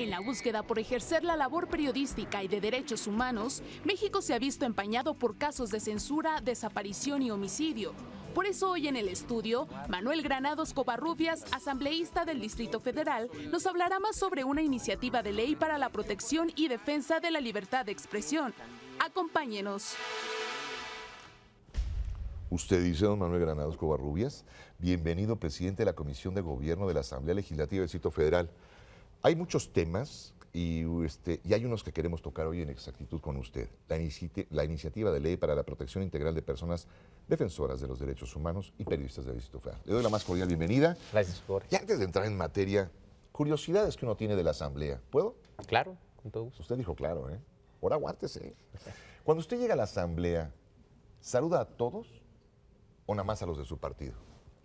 En la búsqueda por ejercer la labor periodística y de derechos humanos, México se ha visto empañado por casos de censura, desaparición y homicidio. Por eso hoy en el estudio, Manuel Granados Covarrubias, asambleísta del Distrito Federal, nos hablará más sobre una iniciativa de ley para la protección y defensa de la libertad de expresión. Acompáñenos. Usted dice, don Manuel Granados Covarrubias, bienvenido presidente de la Comisión de Gobierno de la Asamblea Legislativa del Distrito Federal. Hay muchos temas y, este, y hay unos que queremos tocar hoy en exactitud con usted. La, iniciativa de ley para la protección integral de personas defensoras de los derechos humanos y periodistas de federal. Le doy la más cordial bienvenida. Gracias, Jorge. Y antes de entrar en materia, curiosidades que uno tiene de la Asamblea. ¿Puedo? Claro, con todo gusto. Usted dijo claro, ¿eh? Ahora aguártese. Cuando usted llega a la Asamblea, ¿saluda a todos o nada más a los de su partido?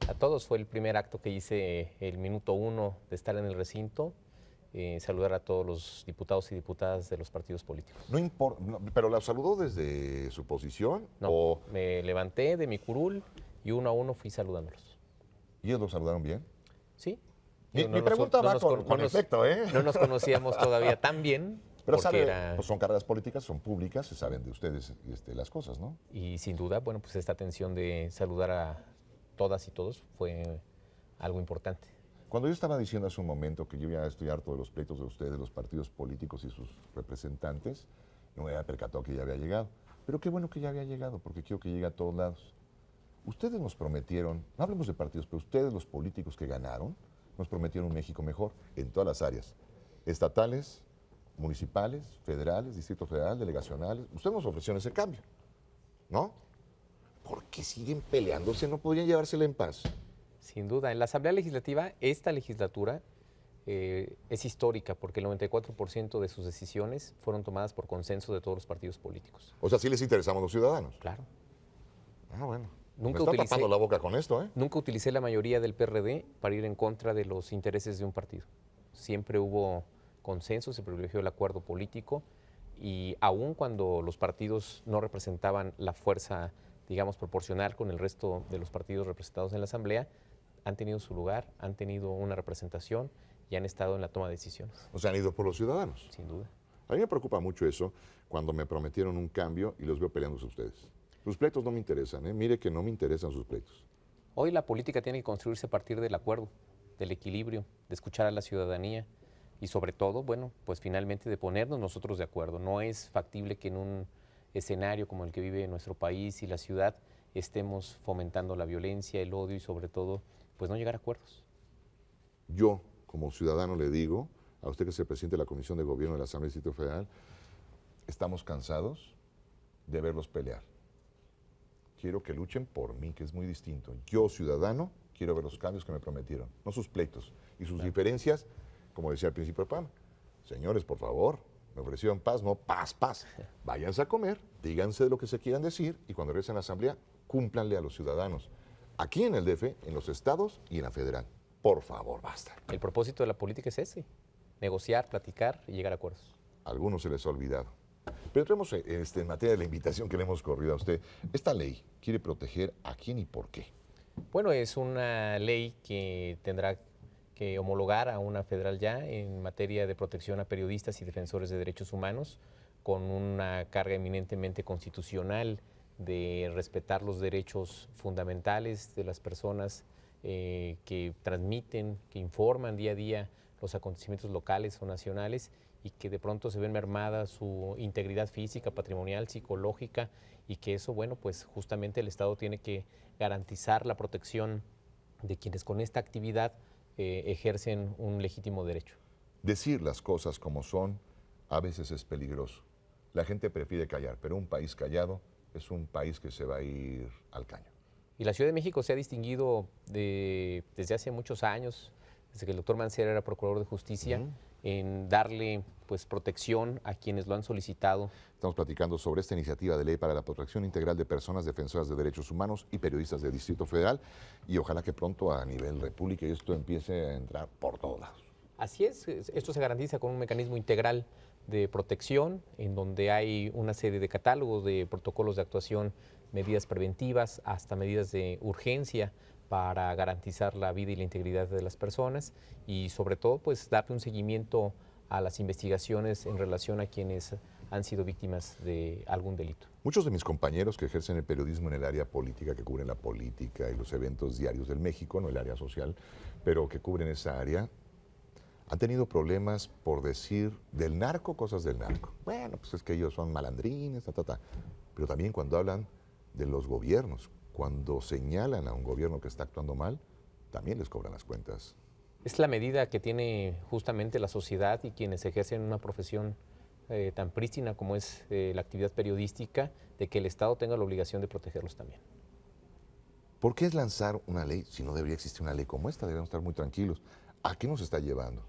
A todos fue el primer acto que hice el minuto uno de estar en el recinto eh, saludar a todos los diputados y diputadas de los partidos políticos. No importa, pero la saludó desde su posición. No, me levanté de mi curul y uno a uno fui saludándolos. ¿Y ellos los saludaron bien? Sí. Mi, pregunta va con, No nos conocíamos todavía tan bien, pero pues, son carreras políticas, son públicas, se saben de ustedes este, las cosas, ¿no? Y sin duda, bueno, pues esta atención de saludar a todas y todos fue algo importante. Cuando yo estaba diciendo hace un momento que yo iba a estudiar todos los pleitos de ustedes, los partidos políticos y sus representantes, no me había percatado que ya había llegado. Pero qué bueno que ya había llegado, porque quiero que llegue a todos lados. Ustedes nos prometieron, no hablemos de partidos, pero ustedes los políticos que ganaron, nos prometieron un México mejor en todas las áreas, estatales, municipales, federales, distrito federal, delegacionales. Ustedes nos ofrecieron ese cambio, ¿no? Porque siguen peleándose? ¿No podrían llevársela en paz? Sin duda, en la Asamblea Legislativa, esta legislatura eh, es histórica porque el 94% de sus decisiones fueron tomadas por consenso de todos los partidos políticos. O sea, sí les interesamos los ciudadanos. Claro. Ah, bueno. Nunca la boca con esto, ¿eh? Nunca utilicé la mayoría del PRD para ir en contra de los intereses de un partido. Siempre hubo consenso, se privilegió el acuerdo político y aun cuando los partidos no representaban la fuerza, digamos, proporcional con el resto de los partidos representados en la Asamblea, han tenido su lugar, han tenido una representación y han estado en la toma de decisiones. O sea, han ido por los ciudadanos. Sin duda. A mí me preocupa mucho eso cuando me prometieron un cambio y los veo peleándose ustedes. Sus pleitos no me interesan, ¿eh? mire que no me interesan sus pleitos. Hoy la política tiene que construirse a partir del acuerdo, del equilibrio, de escuchar a la ciudadanía y sobre todo, bueno, pues finalmente de ponernos nosotros de acuerdo. No es factible que en un escenario como el que vive nuestro país y la ciudad estemos fomentando la violencia, el odio y sobre todo pues no llegar a acuerdos. Yo, como ciudadano, le digo a usted que es el presidente de la Comisión de Gobierno de la Asamblea Distrito Federal, estamos cansados de verlos pelear. Quiero que luchen por mí, que es muy distinto. Yo, ciudadano, quiero ver los cambios que me prometieron, no sus pleitos y sus diferencias, como decía el principio de PAN, Señores, por favor, me ofrecieron paz, no paz, paz. Váyanse a comer, díganse lo que se quieran decir y cuando regresen a la asamblea, cúmplanle a los ciudadanos aquí en el DF, en los estados y en la federal. Por favor, basta. El propósito de la política es ese, negociar, platicar y llegar a acuerdos. algunos se les ha olvidado. Pero tenemos eh, este, en materia de la invitación que le hemos corrido a usted. ¿Esta ley quiere proteger a quién y por qué? Bueno, es una ley que tendrá que homologar a una federal ya en materia de protección a periodistas y defensores de derechos humanos con una carga eminentemente constitucional de respetar los derechos fundamentales de las personas eh, que transmiten, que informan día a día los acontecimientos locales o nacionales y que de pronto se ven mermada su integridad física, patrimonial, psicológica y que eso, bueno, pues justamente el Estado tiene que garantizar la protección de quienes con esta actividad eh, ejercen un legítimo derecho. Decir las cosas como son a veces es peligroso. La gente prefiere callar, pero un país callado es un país que se va a ir al caño. Y la Ciudad de México se ha distinguido de, desde hace muchos años, desde que el doctor Mancera era procurador de justicia, en darle pues protección a quienes lo han solicitado. Estamos platicando sobre esta iniciativa de ley para la protección integral de personas defensoras de derechos humanos y periodistas del Distrito Federal y ojalá que pronto a nivel república esto empiece a entrar por todos lados. Así es, esto se garantiza con un mecanismo integral de protección, en donde hay una serie de catálogos de protocolos de actuación, medidas preventivas, hasta medidas de urgencia para garantizar la vida y la integridad de las personas y sobre todo pues darle un seguimiento a las investigaciones en relación a quienes han sido víctimas de algún delito. Muchos de mis compañeros que ejercen el periodismo en el área política, que cubren la política y los eventos diarios del México, no el área social, pero que cubren esa área, han tenido problemas por decir del narco cosas del narco. Bueno, pues es que ellos son malandrines, ta, ta, ta. Pero también cuando hablan de los gobiernos, cuando señalan a un gobierno que está actuando mal, también les cobran las cuentas. Es la medida que tiene justamente la sociedad y quienes ejercen una profesión eh, tan prístina como es eh, la actividad periodística, de que el Estado tenga la obligación de protegerlos también. ¿Por qué es lanzar una ley si no debería existir una ley como esta? Debemos estar muy tranquilos. ¿A qué nos está llevando?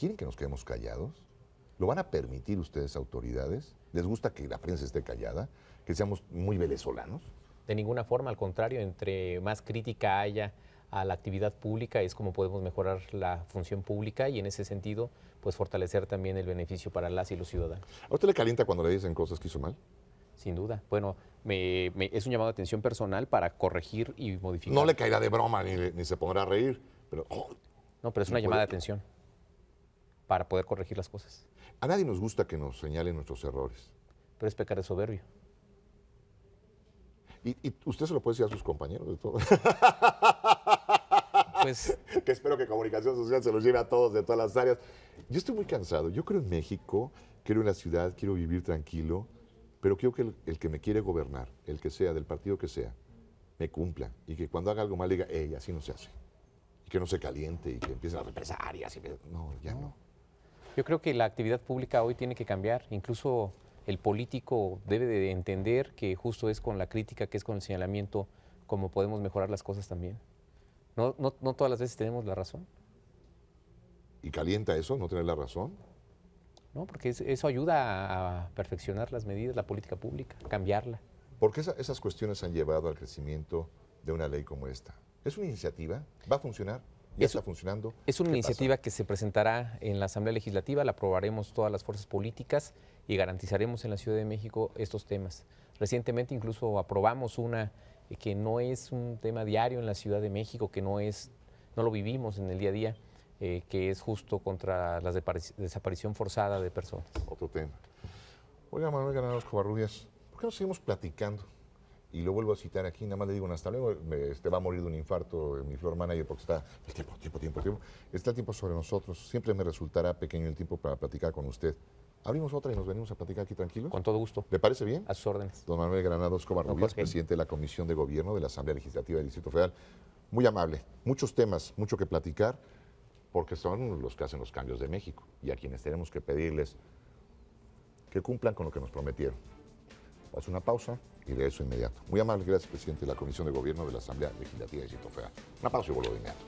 ¿Quieren que nos quedemos callados? ¿Lo van a permitir ustedes, autoridades? ¿Les gusta que la prensa esté callada? ¿Que seamos muy venezolanos? De ninguna forma, al contrario, entre más crítica haya a la actividad pública es como podemos mejorar la función pública y en ese sentido, pues fortalecer también el beneficio para las y los ciudadanos. ¿A usted le calienta cuando le dicen cosas que hizo mal? Sin duda. Bueno, me, es un llamado de atención personal para corregir y modificar. No le caerá de broma ni, se pondrá a reír, pero... no, pero es una llamada de atención para poder corregir las cosas. A nadie nos gusta que nos señalen nuestros errores. Pero es pecar de soberbio. ¿Y, usted se lo puede decir a sus compañeros de todo? Pues... que espero que comunicación social se los lleve a todos de todas las áreas. Yo estoy muy cansado. Yo creo en México, quiero en la ciudad, quiero vivir tranquilo, pero quiero que el, que me quiere gobernar, el que sea, del partido que sea, me cumpla y que cuando haga algo mal diga, hey, así no se hace. Y que no se caliente y que empiece las represalias. Y... No, ya no. Yo creo que la actividad pública hoy tiene que cambiar, incluso el político debe de entender que justo es con la crítica, que es con el señalamiento, como podemos mejorar las cosas también. No, no, no todas las veces tenemos la razón. ¿Y calienta eso, no tener la razón? No, porque eso ayuda a perfeccionar las medidas, la política pública, cambiarla. ¿Por qué esas cuestiones han llevado al crecimiento de una ley como esta? ¿Es una iniciativa? ¿Va a funcionar? ya está funcionando. Es una iniciativa que se presentará en la Asamblea Legislativa, la aprobaremos todas las fuerzas políticas y garantizaremos en la Ciudad de México estos temas. Recientemente incluso aprobamos una eh, que no es un tema diario en la Ciudad de México, que no es, no lo vivimos en el día a día, eh, que es justo contra la desaparición forzada de personas. Otro tema. Oiga, Manuel Granados Covarrubias, ¿por qué no seguimos platicando? y lo vuelvo a citar aquí, nada más le digo un hasta luego, este, va a morir de un infarto mi flor manager porque está el tiempo, tiempo, tiempo, tiempo. Está el tiempo sobre nosotros, siempre me resultará pequeño el tiempo para platicar con usted. Abrimos otra y nos venimos a platicar aquí tranquilos. Con todo gusto. ¿Le parece bien? A sus órdenes. Don Manuel Granados Escobar presidente de la Comisión de Gobierno de la Asamblea Legislativa del Distrito Federal. Muy amable, muchos temas, mucho que platicar, porque son los que hacen los cambios de México y a quienes tenemos que pedirles que cumplan con lo que nos prometieron. Hace una pausa y eso inmediato. Muy amable, gracias, presidente de la Comisión de Gobierno de la Asamblea Legislativa de Sitofea. Una pausa y vuelvo de inmediato.